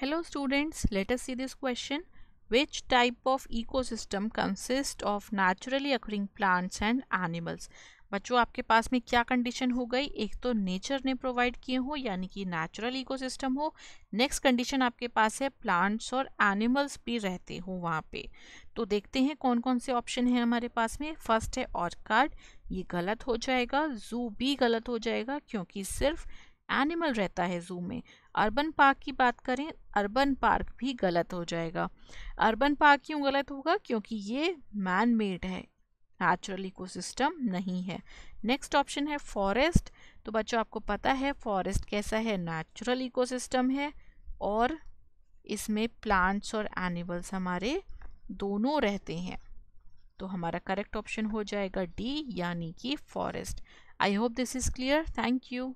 Hello students, let us see this question. Which type of ecosystem consist of naturally occurring plants and animals? बच्चों आपके पास में क्या condition हो गई एक तो नेचर ने प्रोवाइड किए हो यानी कि नेचुरल इकोसिस्टम हो नेक्स्ट कंडीशन आपके पास है प्लांट्स और एनिमल्स भी रहते हो वहाँ पे तो देखते हैं कौन कौन से ऑप्शन हैं हमारे पास में फर्स्ट है ऑर्कार्ड ये गलत हो जाएगा जू भी गलत हो जाएगा क्योंकि सिर्फ एनिमल रहता है ज़ू में अर्बन पार्क की बात करें अर्बन पार्क भी गलत हो जाएगा अर्बन पार्क क्यों गलत होगा क्योंकि ये मैन मेड है नेचुरल इकोसिस्टम नहीं है नेक्स्ट ऑप्शन है फॉरेस्ट तो बच्चों आपको पता है फॉरेस्ट कैसा है नेचुरल इकोसिस्टम है और इसमें प्लांट्स और एनिमल्स हमारे दोनों रहते हैं तो हमारा करेक्ट ऑप्शन हो जाएगा डी यानी कि forest I hope this is clear thank you